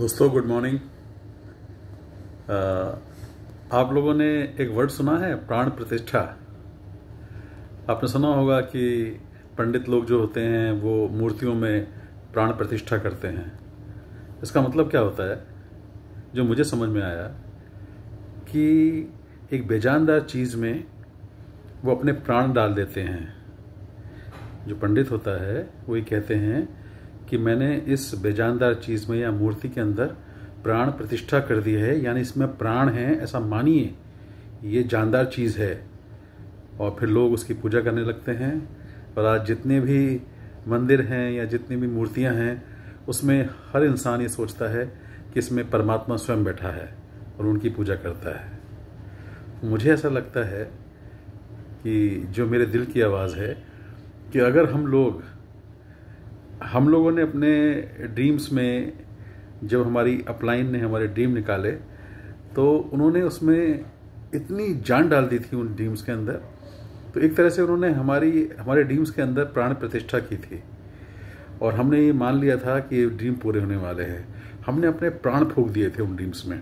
दोस्तों good morning आप लोगों ने एक वर्ड सुना है प्राण प्रतिष्ठा आपने सुना होगा कि पंडित लोग जो होते हैं वो मूर्तियों में प्राण प्रतिष्ठा करते हैं इसका मतलब क्या होता है जो मुझे समझ में आया कि एक बेजानदार चीज़ में वो अपने प्राण डाल देते हैं जो पंडित होता है वो ये कहते हैं कि मैंने इस बेजानदार चीज़ में या मूर्ति के अंदर प्राण प्रतिष्ठा कर दी है यानी इसमें प्राण है ऐसा मानिए ये जानदार चीज़ है और फिर लोग उसकी पूजा करने लगते हैं और आज जितने भी मंदिर हैं या जितनी भी मूर्तियां हैं उसमें हर इंसान ये सोचता है कि इसमें परमात्मा स्वयं बैठा है और उनकी पूजा करता है मुझे ऐसा लगता है कि जो मेरे दिल की आवाज़ है कि अगर हम लोग हम लोगों ने अपने ड्रीम्स में जब हमारी अपलाइन ने हमारे ड्रीम निकाले तो उन्होंने उसमें इतनी जान डाल दी थी उन ड्रीम्स के अंदर तो एक तरह से उन्होंने हमारी हमारे ड्रीम्स के अंदर प्राण प्रतिष्ठा की थी और हमने ये मान लिया था कि ये ड्रीम पूरे होने वाले हैं हमने अपने प्राण फूक दिए थे उन ड्रीम्स में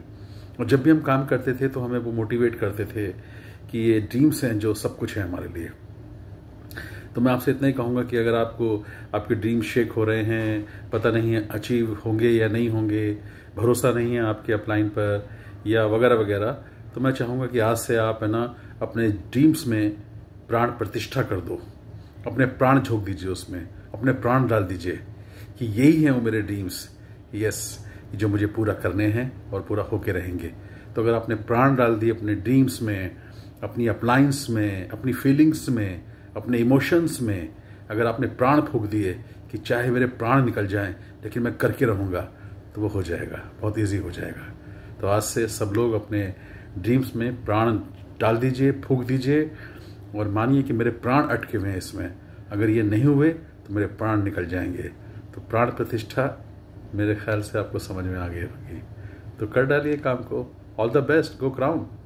और जब भी हम काम करते थे तो हमें वो मोटिवेट करते थे कि ये ड्रीम्स हैं जो सब कुछ है हमारे लिए तो मैं आपसे इतना ही कहूँगा कि अगर आपको आपके ड्रीम शेक हो रहे हैं पता नहीं है अचीव होंगे या नहीं होंगे भरोसा नहीं है आपके अपलाइन पर या वगैरह वगैरह तो मैं चाहूँगा कि आज से आप है ना अपने ड्रीम्स में प्राण प्रतिष्ठा कर दो अपने प्राण झोंक दीजिए उसमें अपने प्राण डाल दीजिए कि यही है वो मेरे ड्रीम्स यस जो मुझे पूरा करने हैं और पूरा होके रहेंगे तो अगर आपने प्राण डाल दिए अपने ड्रीम्स में अपनी अप्लाइंस में अपनी फीलिंग्स में अपने इमोशंस में अगर आपने प्राण फूक दिए कि चाहे मेरे प्राण निकल जाएं लेकिन मैं करके रहूँगा तो वो हो जाएगा बहुत इजी हो जाएगा तो आज से सब लोग अपने ड्रीम्स में प्राण डाल दीजिए फूक दीजिए और मानिए कि मेरे प्राण अटके हुए हैं इसमें अगर ये नहीं हुए तो मेरे प्राण निकल जाएंगे तो प्राण प्रतिष्ठा मेरे ख्याल से आपको समझ में आ गई होगी तो कर डालिए काम को all the best go crowned